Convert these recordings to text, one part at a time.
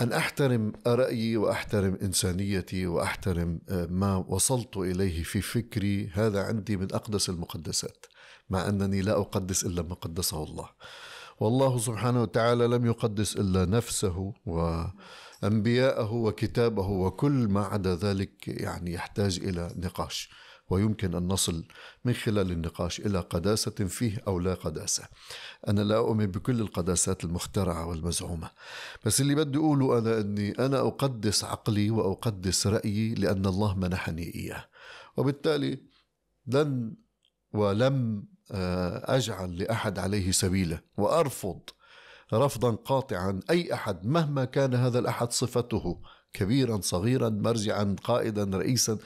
أن أحترم رأيي وأحترم إنسانيتي وأحترم آه، ما وصلت إليه في فكري هذا عندي من أقدس المقدسات مع أنني لا أقدس إلا ما قدسه الله والله سبحانه وتعالى لم يقدس إلا نفسه وأنبياءه وكتابه وكل ما عدا ذلك يعني يحتاج إلى نقاش ويمكن أن نصل من خلال النقاش إلى قداسة فيه أو لا قداسة أنا لا أؤمن بكل القداسات المخترعة والمزعومة بس اللي بدي أقوله أنا أني أنا أقدس عقلي وأقدس رأيي لأن الله منحني إياه وبالتالي لن ولم آه، أجعل لأحد عليه سبيلا وأرفض رفضا قاطعا أي أحد مهما كان هذا الأحد صفته كبيرا صغيرا مرجعا قائدا رئيسا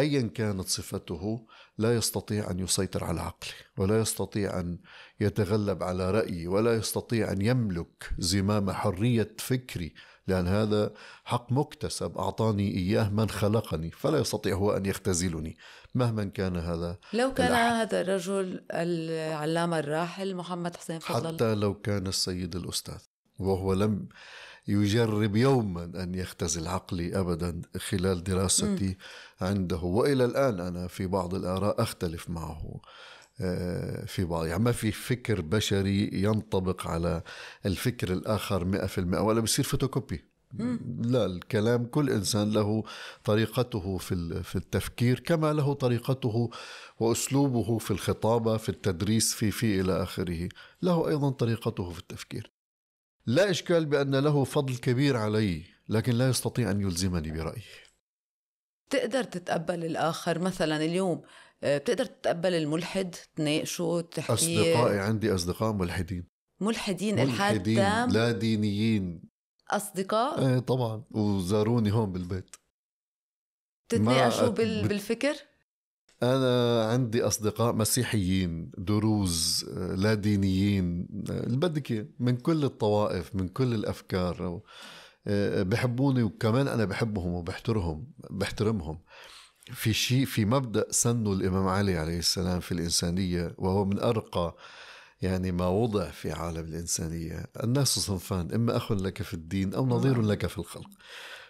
أيا كانت صفته لا يستطيع أن يسيطر على عقلي ولا يستطيع أن يتغلب على رأيي ولا يستطيع أن يملك زمام حرية فكري لأن هذا حق مكتسب أعطاني إياه من خلقني فلا يستطيع هو أن يختزلني مهما كان هذا لو كان الأحد. هذا الرجل العلامة الراحل محمد حسين فضل حتى لو كان السيد الأستاذ وهو لم يجرب يوما أن يختزل عقلي أبدا خلال دراستي م. عنده وإلى الآن أنا في بعض الآراء أختلف معه آه، في بعض يعني ما في فكر بشري ينطبق على الفكر الآخر 100% ولا بصير فوتوكوبي لا الكلام كل انسان له طريقته في في التفكير كما له طريقته واسلوبه في الخطابه في التدريس في في الى اخره له ايضا طريقته في التفكير لا إشكال بأن له فضل كبير علي لكن لا يستطيع أن يلزمني برأيه بتقدر تتقبل الآخر مثلا اليوم آه، بتقدر تتقبل الملحد تناقشه تحكي أصدقائي عندي أصدقاء ملحدين ملحدين, ملحدين لا دينيين أصدقاء؟ ايه طبعا وزاروني هون بالبيت تتناقشوا بالفكر؟ أنا عندي أصدقاء مسيحيين دروز لا دينيين البدكة من كل الطوائف من كل الأفكار آه، بحبوني وكمان أنا بحبهم وبحترهم بحترمهم في شيء في مبدأ سنه الإمام علي عليه السلام في الإنسانية وهو من أرقى يعني ما وضع في عالم الإنسانية الناس صنفان إما أخ لك في الدين أو نظير نعم. لك في الخلق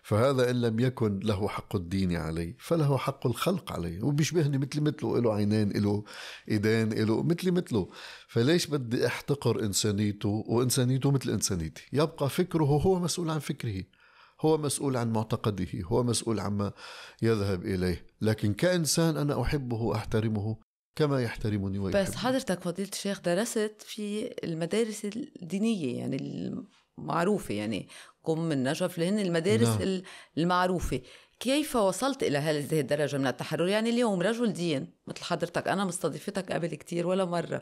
فهذا إن لم يكن له حق الدين علي فله حق الخلق علي وبيشبهني مثل مثله له عينين له إيدين له مثل مثله فليش بدي أحتقر إنسانيته وإنسانيته مثل إنسانيتي يبقى فكره هو مسؤول عن فكره هو مسؤول عن معتقده هو مسؤول عما يذهب إليه لكن كإنسان أنا أحبه وأحترمه كما يحترمني ويحبني بس حضرتك فضيلة الشيخ درست في المدارس الدينية يعني المعروفة يعني قم النجف اللي هن المدارس نعم. المعروفة كيف وصلت إلى هذه الدرجة من التحرر يعني اليوم رجل دين مثل حضرتك أنا مستضيفتك قبل كتير ولا مرة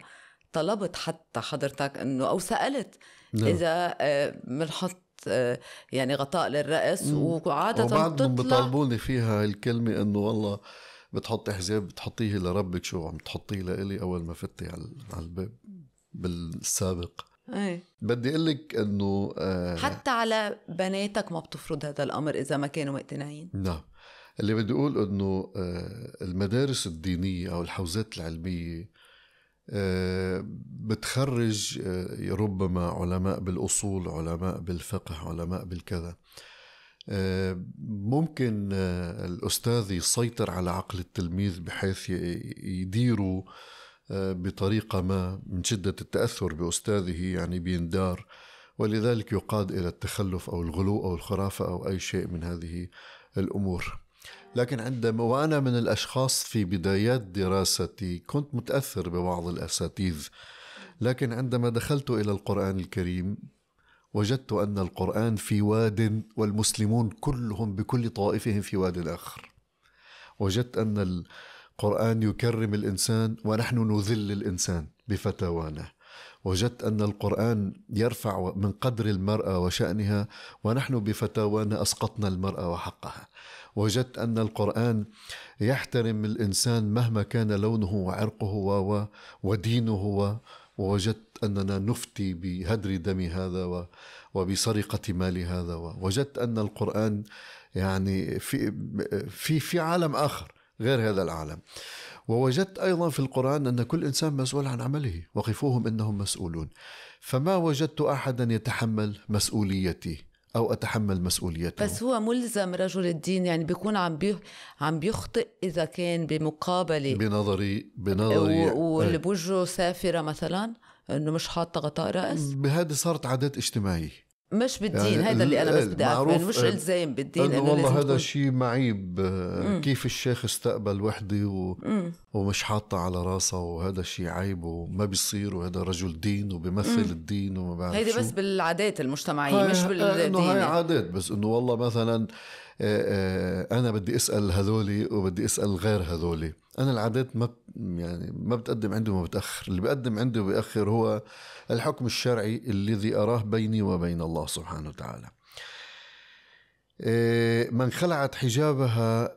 طلبت حتى حضرتك أنه أو سألت نعم. إذا بنحط آه، آه، يعني غطاء للرأس وعادة وبعد بيطلبوا فيها الكلمة أنه والله بتحط حجاب بتحطيه لربك شو عم تحطيه لإلي أول ما فتي على الباب بالسابق ايه بدي اقول لك انه آه حتى على بناتك ما بتفرض هذا الامر اذا ما كانوا مقتنعين نعم اللي بدي اقول انه آه المدارس الدينيه او الحوزات العلميه آه بتخرج آه ربما علماء بالاصول علماء بالفقه علماء بالكذا آه آه، ممكن آه، الأستاذ يسيطر على عقل التلميذ بحيث يديره آه، بطريقة ما من شدة التأثر بأستاذه يعني بيندار ولذلك يقاد إلى التخلف أو الغلو أو الخرافة أو أي شيء من هذه الأمور لكن عندما وأنا من الأشخاص في بدايات دراستي كنت متأثر ببعض الأساتيذ لكن عندما دخلت إلى القرآن الكريم وجدت أن القرآن في واد والمسلمون كلهم بكل طائفهم في واد آخر وجدت أن القرآن يكرم الإنسان ونحن نذل الإنسان بفتاوانا وجدت أن القرآن يرفع من قدر المرأة وشأنها ونحن بفتاوانا أسقطنا المرأة وحقها وجدت أن القرآن يحترم الإنسان مهما كان لونه وعرقه ودينه ووجدت أننا نفتي بهدر دم هذا وبسرقة مال هذا ووجدت أن القرآن يعني في, في, في عالم آخر غير هذا العالم ووجدت أيضا في القرآن أن كل إنسان مسؤول عن عمله وقفوهم إنهم مسؤولون فما وجدت أحدا يتحمل مسؤوليتي او اتحمل مسؤوليته بس هو ملزم رجل الدين يعني بيكون عم عم بيخطئ اذا كان بمقابله بنظري بنظري واللي إيه. بوجهه سافره مثلا انه مش حاطه غطاء راس بهذه صارت عادات اجتماعيه مش بالدين يعني هذا اللي انا بس بدي اعرفه يعني مش الزام بالدين انه والله هذا شيء معيب كيف الشيخ استقبل وحده و... ومش حاطه على راسها وهذا شيء عيب وما بيصير وهذا رجل دين وبيمثل مم. الدين وما بعرف هيدي بس بالعادات المجتمعيه مش بالدين انه هاي يعني. عادات بس انه والله مثلا آه آه، آه، انا بدي اسال هذولي وبدي اسال غير هذولي انا العادات ما يعني ما بتقدم عنده وما بتاخر اللي بقدم عنده وباخر هو الحكم الشرعي الذي اراه بيني وبين الله سبحانه وتعالى آه، من خلعت حجابها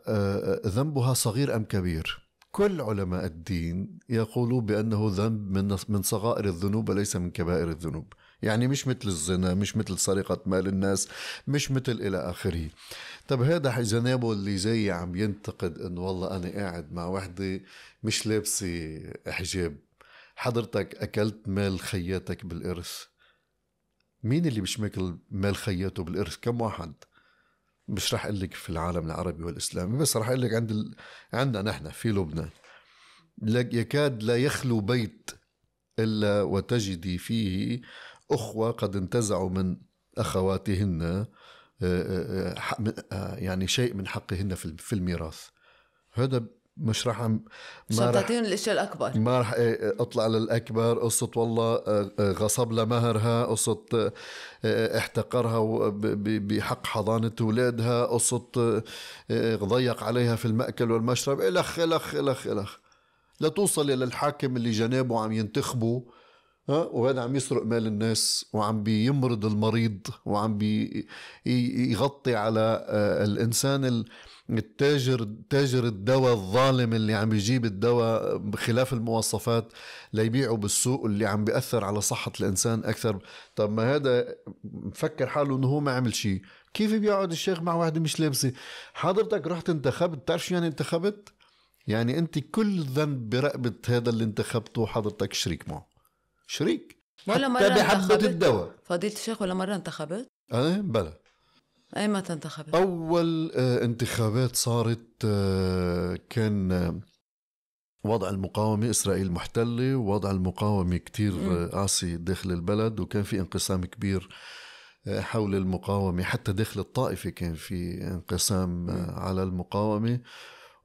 ذنبها صغير ام كبير كل علماء الدين يقولوا بانه ذنب من من صغائر الذنوب وليس من كبائر الذنوب يعني مش مثل الزنا مش مثل سرقة مال الناس مش مثل إلى آخره طب هذا جنابه اللي جاي عم ينتقد إنه والله أنا قاعد مع وحدة مش لابسة حجاب حضرتك أكلت مال خياتك بالإرث مين اللي مش ماكل مال خياته بالإرث كم واحد مش رح اقول لك في العالم العربي والاسلامي بس رح اقول لك عند ال... عندنا نحن في لبنان يكاد لا يخلو بيت الا وتجدي فيه أخوة قد انتزعوا من أخواتهن آه، آه، آه، يعني شيء من حقهن في الميراث هذا مش راح ما شنطتين الاشياء الاكبر ما راح إيه، إيه، اطلع للاكبر قصه والله غصب لها مهرها قصه احتقرها بحق حضانه اولادها قصه ضيق عليها في الماكل والمشرب الخ الخ الخ الخ لتوصل للحاكم اللي جنابه عم ينتخبه ها وهذا عم يسرق مال الناس وعم بيمرض المريض وعم بيغطي على آه، الانسان التاجر تاجر الدواء الظالم اللي عم يجيب الدواء بخلاف المواصفات ليبيعه بالسوق اللي عم بياثر على صحه الانسان اكثر طب ما هذا مفكر حاله انه هو ما عمل شيء كيف بيقعد الشيخ مع وحده مش لابسه حضرتك رحت انتخبت بتعرف شو يعني انتخبت يعني انت كل ذنب برقبه هذا اللي انتخبته حضرتك شريك معه شريك ولا مرة بحبة الدواء فضيلة الشيخ ولا مرة انتخبت؟ ايه بلى اي متى انتخبت؟ اول آه، انتخابات صارت آه، كان آه، وضع المقاومة إسرائيل محتلة ووضع المقاومة كتير قاسي داخل البلد وكان في انقسام كبير حول المقاومة حتى داخل الطائفة كان في انقسام على المقاومة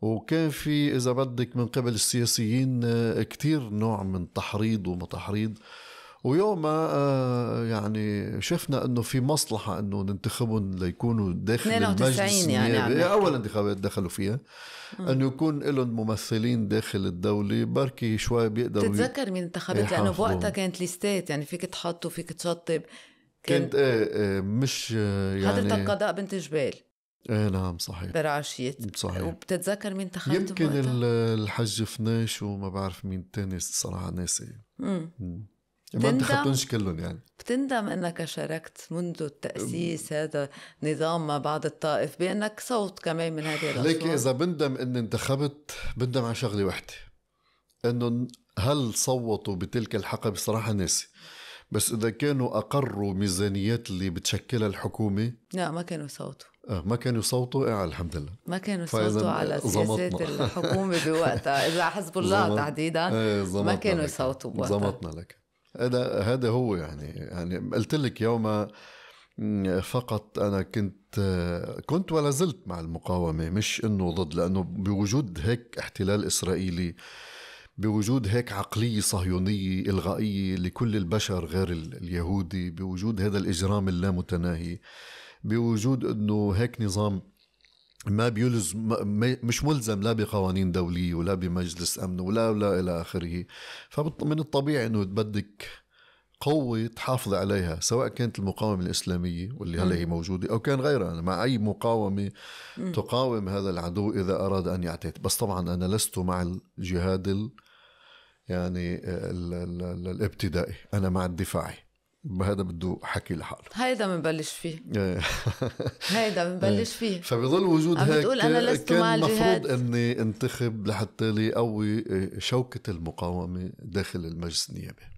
وكان في اذا بدك من قبل السياسيين آه، كثير نوع من تحريض وما تحريض ويوما آه، يعني شفنا انه في مصلحه انه ننتخبهم ليكونوا داخل المجلس يعني إيه، اول انتخابات دخلوا فيها انه يكون لهم ممثلين داخل الدوله بركي شوي بيقدروا تتذكر مين انتخبت لانه بوقتها كانت ليستات يعني فيك تحط وفيك تشطب كانت ايه, ايه مش يعني حضرتك قضاء بنت جبال ايه نعم صحيح برعشية صحيح وبتتذكر مين تخيلت يمكن الحج فناش وما بعرف مين تاني الصراحة ناسي امم ما انتخبتهمش كلهم يعني بتندم انك شاركت منذ التاسيس هذا نظام ما بعد الطائف بانك صوت كمان من هذه الاصوات ليك اذا بندم اني انتخبت بندم على شغله وحده انه هل صوتوا بتلك الحقبه بصراحه ناسي بس اذا كانوا اقروا ميزانيات اللي بتشكلها الحكومه لا ما كانوا صوتوا آه، ما كانوا يصوتوا على آه، الحمد لله ما كانوا يصوتوا على سياسات الحكومة بوقتها إذا حزب الله زمط... تحديدا ايه ما كانوا يصوتوا بوقتها زمطنا لك هذا هذا هو يعني يعني قلت لك يوم فقط انا كنت آه، كنت ولا زلت مع المقاومه مش انه ضد لانه بوجود هيك احتلال اسرائيلي بوجود هيك عقلية صهيونية إلغائية لكل البشر غير اليهودي بوجود هذا الإجرام اللامتناهي بوجود انه هيك نظام ما بيلزم مش ملزم لا بقوانين دوليه ولا بمجلس امن ولا ولا الى اخره فمن الطبيعي انه بدك قوة تحافظ عليها سواء كانت المقاومة الإسلامية واللي هلا هي موجودة أو كان غيرها مع أي مقاومة تقاوم هذا العدو إذا أراد أن يعتدي بس طبعا أنا لست مع الجهاد ال يعني ال ال ال الابتدائي أنا مع الدفاعي هذا بده حكي لحاله هيدا بنبلش فيه إيه. هيدا بنبلش إيه. فيه فبظل وجود هيك أنا لست كان مع المفروض اني انتخب لحتى لي قوي شوكه المقاومه داخل المجلس النيابي